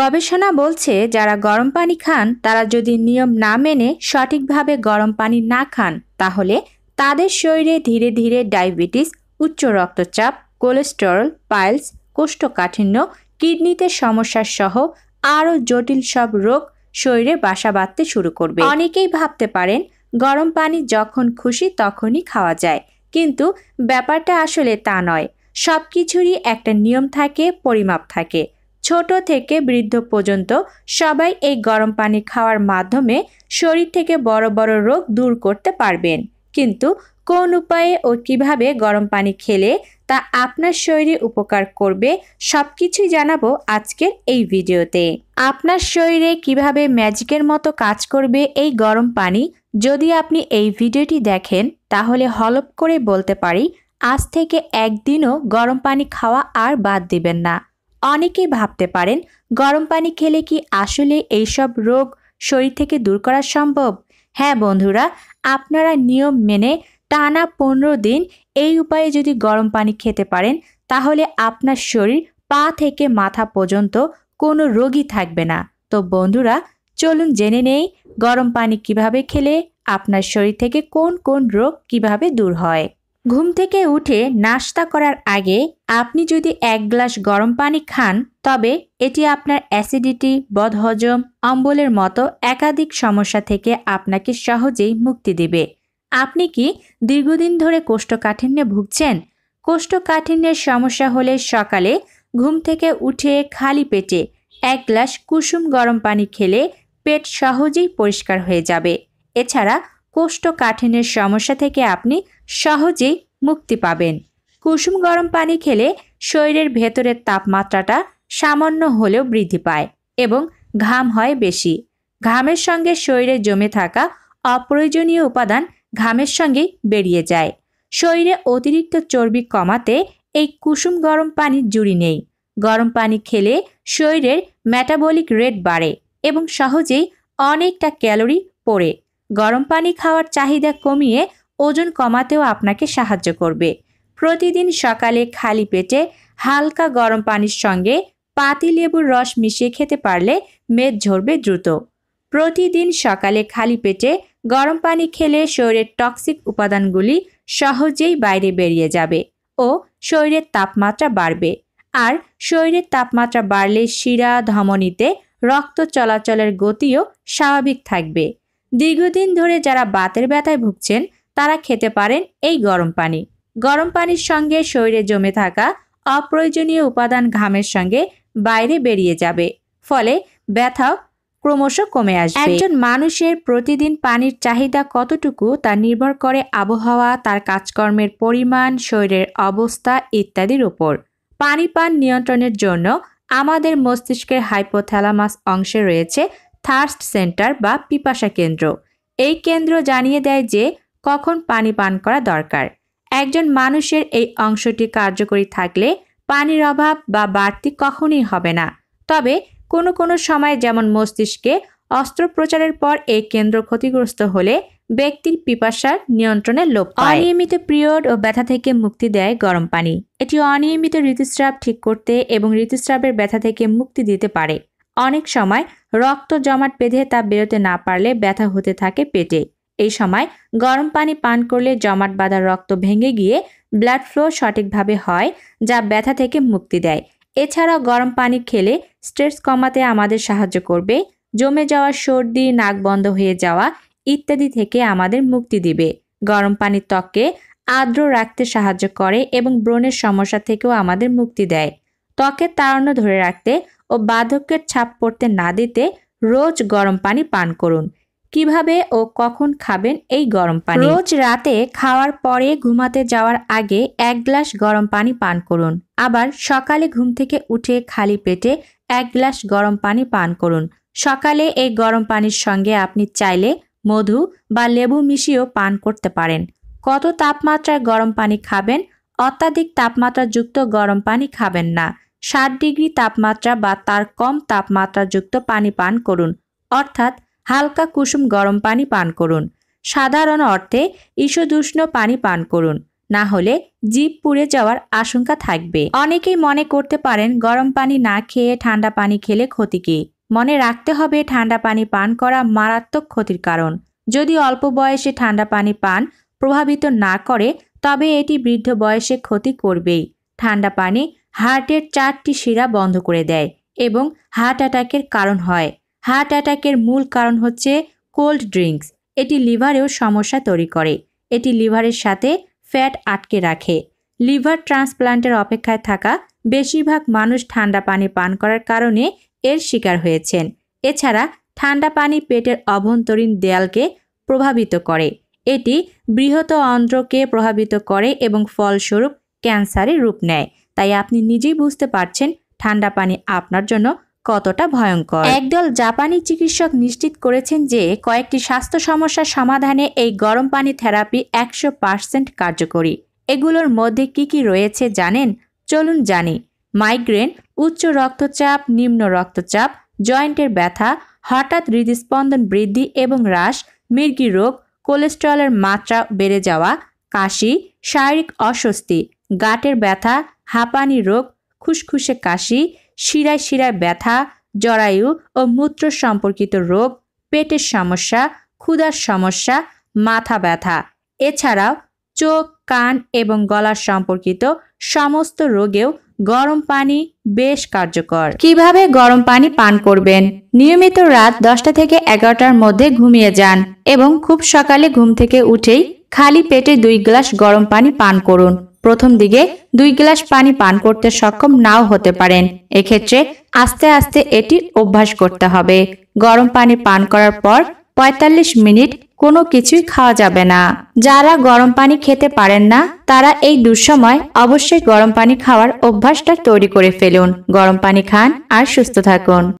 গবেষণা বলছে যারা গরম পানি খান তারা যদি নিয়ম না মেনে সঠিকভাবে গরম পানি না খান তাহলে তাদের শরীরে ধীরে ধীরে ডায়াবেটিস উচ্চ রক্তচাপ কোলেস্টেরল পাইলস কোষ্ঠকাঠিন্য কিডনিতে সমস্যা সহ আরও জটিল সব রোগ শরীরে বাসা বাঁধতে শুরু করবে অনেকেই ভাবতে পারেন গরম পানি যখন খুশি তখনই খাওয়া যায় কিন্তু ব্যাপারটা আসলে তা নয় সব কিছুরই একটা নিয়ম থাকে পরিমাপ থাকে ছোট থেকে বৃদ্ধ পর্যন্ত সবাই এই গরম পানি খাওয়ার মাধ্যমে শরীর থেকে বড় বড় রোগ দূর করতে পারবেন কিন্তু কোন উপায়ে ও কিভাবে গরম পানি খেলে তা আপনার শরীরে উপকার করবে সব কিছুই জানাবো আজকের এই ভিডিওতে আপনার শরীরে কিভাবে ম্যাজিকের মতো কাজ করবে এই গরম পানি যদি আপনি এই ভিডিওটি দেখেন তাহলে হলপ করে বলতে পারি আজ থেকে একদিনও গরম পানি খাওয়া আর বাদ দিবেন না অনেকেই ভাবতে পারেন গরম পানি খেলে কি আসলে এইসব রোগ শরীর থেকে দূর করা সম্ভব হ্যাঁ বন্ধুরা আপনারা নিয়ম মেনে টানা পনেরো দিন এই উপায়ে যদি গরম পানি খেতে পারেন তাহলে আপনার শরীর পা থেকে মাথা পর্যন্ত কোনো রোগই থাকবে না তো বন্ধুরা চলুন জেনে নেই গরম পানি কিভাবে খেলে আপনার শরীর থেকে কোন কোন রোগ কিভাবে দূর হয় ঘুম থেকে উঠে নাস্তা করার আগে আপনি যদি এক গ্লাস গরম পানি খান তবে এটি আপনার অ্যাসিডিটি বদহজম অম্বলের মতো একাধিক সমস্যা থেকে আপনাকে সহজেই মুক্তি দেবে আপনি কি দীর্ঘদিন ধরে কোষ্ঠকাঠিন্যে ভুগছেন কোষ্ঠকাঠিন্যের সমস্যা হলে সকালে ঘুম থেকে উঠে খালি পেটে এক গ্লাস কুসুম গরম পানি খেলে পেট সহজেই পরিষ্কার হয়ে যাবে এছাড়া কোষ্ঠকাঠিন্যের সমস্যা থেকে আপনি সহজেই মুক্তি পাবেন কুসুম গরম পানি খেলে শরীরের ভেতরের তাপমাত্রাটা সামান্য হলেও বৃদ্ধি পায় এবং ঘাম হয় বেশি ঘামের সঙ্গে শরীরে জমে থাকা অপ্রয়োজনীয় উপাদান ঘামের সঙ্গেই বেরিয়ে যায় শরীরে অতিরিক্ত চর্বি কমাতে এই কুসুম গরম পানির জুড়ি নেই গরম পানি খেলে শরীরের মেটাবলিক রেট বাড়ে এবং সহজেই অনেকটা ক্যালোরি পড়ে গরম পানি খাওয়ার চাহিদা কমিয়ে ওজন কমাতেও আপনাকে সাহায্য করবে প্রতিদিন সকালে খালি পেটে হালকা গরম পানির সঙ্গে পাতি লেবুর রস মিশিয়ে খেতে পারলে মেদ ঝরবে দ্রুত প্রতিদিন সকালে খালি পেটে গরম পানি খেলে শরীরের টক্সিক উপাদানগুলি সহজেই বাইরে বেরিয়ে যাবে ও শরীরের তাপমাত্রা বাড়বে আর শরীরের তাপমাত্রা বাড়লে শিরা ধমনীতে রক্ত চলাচলের গতিও স্বাভাবিক থাকবে দীর্ঘদিন ধরে যারা বাতের ব্যথায় ভুগছেন তারা খেতে পারেন এই গরম পানি গরম পানির সঙ্গে শরীরে জমে থাকা অপ্রয়োজনীয় উপাদান ঘামের সঙ্গে বাইরে বেরিয়ে যাবে ফলে ব্যথাও ক্রমশ কমে আসবে একজন মানুষের প্রতিদিন পানির চাহিদা কতটুকু তা নির্ভর করে আবহাওয়া তার কাজকর্মের পরিমাণ শরীরের অবস্থা ইত্যাদির উপর পানি পান নিয়ন্ত্রণের জন্য আমাদের মস্তিষ্কের হাইপোথ্যালামাস অংশে রয়েছে থার্স্ট সেন্টার বা পিপাসা কেন্দ্র এই কেন্দ্র জানিয়ে দেয় যে কখন পানি পান করা দরকার একজন মানুষের এই অংশটি কার্যকরী থাকলে পানির অভাব বা বাড়তি কখনই হবে না তবে কোনো কোনো সময় যেমন মস্তিষ্কে অস্ত্রোপচারের পর এই কেন্দ্র ক্ষতিগ্রস্ত হলে ব্যক্তির পিপাসার নিয়ন্ত্রণের লোপ অনিয়মিত পিরিয়ড ও ব্যথা থেকে মুক্তি দেয় গরম পানি এটি অনিয়মিত ঋতুস্রাব ঠিক করতে এবং ঋতুস্রাবের ব্যথা থেকে মুক্তি দিতে পারে অনেক সময় রক্ত জমাট বেঁধে তা বেরোতে না পারলে ব্যথা হতে থাকে পেটে এই সময় গরম পানি পান করলে জমাট বাঁধা রক্ত ভেঙে গিয়ে ব্লাড ফ্লো সঠিকভাবে হয় যা ব্যথা থেকে মুক্তি দেয় এছাড়াও গরম পানি খেলে স্ট্রেস কমাতে আমাদের সাহায্য করবে জমে যাওয়া সর্দি নাক বন্ধ হয়ে যাওয়া ইত্যাদি থেকে আমাদের মুক্তি দিবে গরম পানি ত্বককে আর্দ্র রাখতে সাহায্য করে এবং ব্রণের সমস্যা থেকেও আমাদের মুক্তি দেয় ত্বকের তাড়ানো ধরে রাখতে ও বার্ধক্যের ছাপ পড়তে না দিতে রোজ গরম পানি পান করুন কিভাবে ও কখন খাবেন এই গরম পানি রোজ রাতে খাওয়ার পরে ঘুমাতে যাওয়ার আগে এক গ্লাস গরম পানি পান করুন আবার সকালে ঘুম থেকে উঠে খালি পেটে এক গ্লাস গরম পানি পান করুন সকালে এই গরম পানির সঙ্গে আপনি চাইলে মধু বা লেবু মিশিয়েও পান করতে পারেন কত তাপমাত্রায় গরম পানি খাবেন অত্যাধিক তাপমাত্রাযুক্ত গরম পানি খাবেন না ষাট ডিগ্রি তাপমাত্রা বা তার কম তাপমাত্রাযুক্ত পানি পান করুন অর্থাৎ হালকা কুসুম গরম পানি পান করুন সাধারণ অর্থে ঈষদুষ্ণ পানি পান করুন না হলে জীব পুড়ে যাওয়ার আশঙ্কা থাকবে অনেকেই মনে করতে পারেন গরম পানি না খেয়ে ঠান্ডা পানি খেলে ক্ষতি কি মনে রাখতে হবে ঠান্ডা পানি পান করা মারাত্মক ক্ষতির কারণ যদি অল্প বয়সে ঠান্ডা পানি পান প্রভাবিত না করে তবে এটি বৃদ্ধ বয়সে ক্ষতি করবেই ঠান্ডা পানি হার্টের চারটি শিরা বন্ধ করে দেয় এবং হার্ট অ্যাটাকের কারণ হয় হার্ট অ্যাটাকের মূল কারণ হচ্ছে কোল্ড ড্রিঙ্কস এটি লিভারেও সমস্যা তৈরি করে এটি লিভারের সাথে ফ্যাট আটকে রাখে লিভার ট্রান্সপ্লান্টের অপেক্ষায় থাকা বেশিরভাগ মানুষ ঠান্ডা পানি পান করার কারণে এর শিকার হয়েছেন এছাড়া ঠান্ডা পানি পেটের অভ্যন্তরীণ দেয়ালকে প্রভাবিত করে এটি বৃহত অন্ত্রকে প্রভাবিত করে এবং ফলস্বরূপ ক্যান্সারে রূপ নেয় তাই আপনি নিজেই বুঝতে পারছেন ঠান্ডা পানি আপনার জন্য কতটা ভয়ঙ্কর একদল জাপানি চিকিৎসক নিশ্চিত করেছেন যে কয়েকটি স্বাস্থ্য সমস্যার সমাধানে এই গরম পানি থেরাপি একশো পার্সেন্ট কার্যকরী এগুলোর মধ্যে কি কি রয়েছে জানেন চলুন জানি মাইগ্রেন উচ্চ রক্তচাপ নিম্ন রক্তচাপ জয়েন্টের ব্যথা হঠাৎ হৃদস্পন্দন বৃদ্ধি এবং হ্রাস মির্গি রোগ কোলেস্টেরলের মাত্রা বেড়ে যাওয়া কাশি শারীরিক অস্বস্তি গাটের ব্যথা হাঁপানি রোগ খুশখুশে কাশি শিরায় শিরায় ব্যথা জরায়ু ও মূত্র সম্পর্কিত রোগ পেটের সমস্যা ক্ষুধার সমস্যা মাথা ব্যথা এছাড়াও চোখ কান এবং গলার সম্পর্কিত সমস্ত রোগেও গরম পানি বেশ কার্যকর কিভাবে গরম পানি পান করবেন নিয়মিত রাত দশটা থেকে এগারোটার মধ্যে ঘুমিয়ে যান এবং খুব সকালে ঘুম থেকে উঠেই খালি পেটে দুই গ্লাস গরম পানি পান করুন প্রথম দিকে দুই গ্লাস পানি পান করতে সক্ষম নাও হতে পারেন এক্ষেত্রে আস্তে আস্তে এটি অভ্যাস করতে হবে গরম পানি পান করার পর ৪৫ মিনিট কোনো কিছুই খাওয়া যাবে না যারা গরম পানি খেতে পারেন না তারা এই দুঃসময় অবশ্যই গরম পানি খাওয়ার অভ্যাসটা তৈরি করে ফেলুন গরম পানি খান আর সুস্থ থাকুন